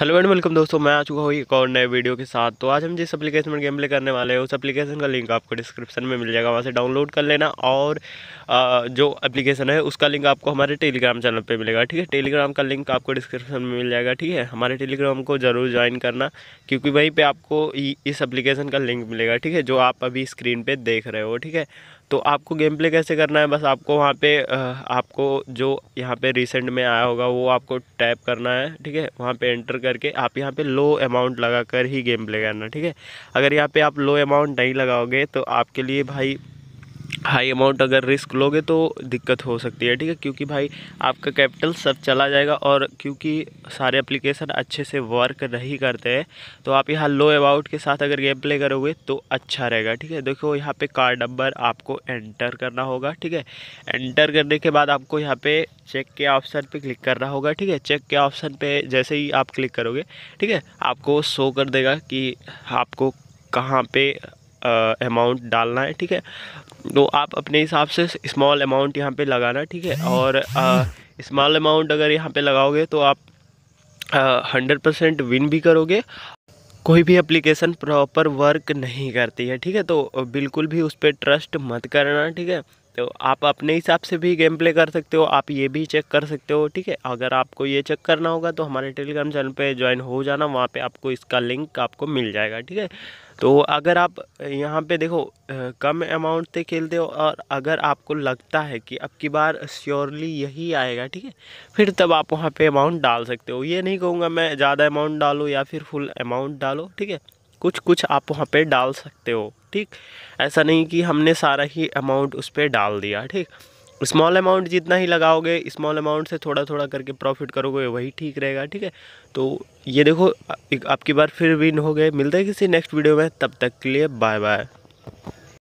hello and welcome दोस्तों मैं आ चुका हूँ एक और नए वीडियो के साथ तो आज हम जिस एप्लीकेशन में गेम प्ले करने वाले हैं उस एप्लीकेशन का लिंक आपको डिस्क्रिप्शन में मिल जाएगा वहाँ से डाउनलोड कर लेना और जो एप्लीकेशन है उसका लिंक आपको हमारे टेलीग्राम चैनल पे मिलेगा ठीक है टेलीग्राम का लिंक आपको डिस्क्रिप्शन में मिल जाएगा ठीक है हमारे टेलीग्राम को ज़रूर ज्वाइन करना क्योंकि वहीं पर आपको इस एप्लीकेशन का लिंक मिलेगा ठीक है जो आप अभी स्क्रीन पर देख रहे हो ठीक है तो आपको गेम प्ले कैसे करना है बस आपको वहाँ पे आपको जो यहाँ पे रिसेंट में आया होगा वो आपको टैप करना है ठीक है वहाँ पे एंटर करके आप यहाँ पे लो अमाउंट लगा कर ही गेम प्ले करना ठीक है अगर यहाँ पे आप लो अमाउंट नहीं लगाओगे तो आपके लिए भाई हाई अमाउंट अगर रिस्क लोगे तो दिक्कत हो सकती है ठीक है क्योंकि भाई आपका कैपिटल सब चला जाएगा और क्योंकि सारे एप्लीकेशन अच्छे से वर्क नहीं करते हैं तो आप यहाँ लो अमाउंट के साथ अगर गेम प्ले करोगे तो अच्छा रहेगा ठीक है देखो यहाँ पे कार्ड नंबर आपको एंटर करना होगा ठीक है एंटर करने के बाद आपको यहाँ पर चेक के ऑप्शन पर क्लिक करना होगा ठीक है चेक के ऑप्शन पर जैसे ही आप क्लिक करोगे ठीक है आपको शो कर देगा कि आपको कहाँ पे अमाउंट डालना है ठीक है तो आप अपने हिसाब से स्मॉल अमाउंट यहाँ पे लगाना ठीक है और स्मॉल अमाउंट अगर यहाँ पे लगाओगे तो आप हंड्रेड परसेंट विन भी करोगे कोई भी एप्लीकेशन प्रॉपर वर्क नहीं करती है ठीक है तो बिल्कुल भी उस पर ट्रस्ट मत करना ठीक है सकते हो आप अपने हिसाब से भी गेम प्ले कर सकते हो आप ये भी चेक कर सकते हो ठीक है अगर आपको ये चेक करना होगा तो हमारे टेलीग्राम चैनल पे ज्वाइन हो जाना वहाँ पे आपको इसका लिंक आपको मिल जाएगा ठीक है तो अगर आप यहाँ पे देखो कम अमाउंट से खेलते हो और अगर आपको लगता है कि अब की बार श्योरली यही आएगा ठीक है फिर तब आप वहाँ पे अमाउंट डाल सकते हो ये नहीं कहूँगा मैं ज़्यादा अमाउंट डालो या फिर फुल अमाउंट डालो ठीक है कुछ कुछ आप वहाँ पे डाल सकते हो ठीक ऐसा नहीं कि हमने सारा ही अमाउंट उस पर डाल दिया ठीक स्मॉल अमाउंट जितना ही लगाओगे स्मॉल अमाउंट से थोड़ा थोड़ा करके प्रॉफिट करोगे वही ठीक रहेगा ठीक है तो ये देखो आपकी बार फिर विन हो गए मिलते हैं किसी नेक्स्ट वीडियो में तब तक के लिए बाय बाय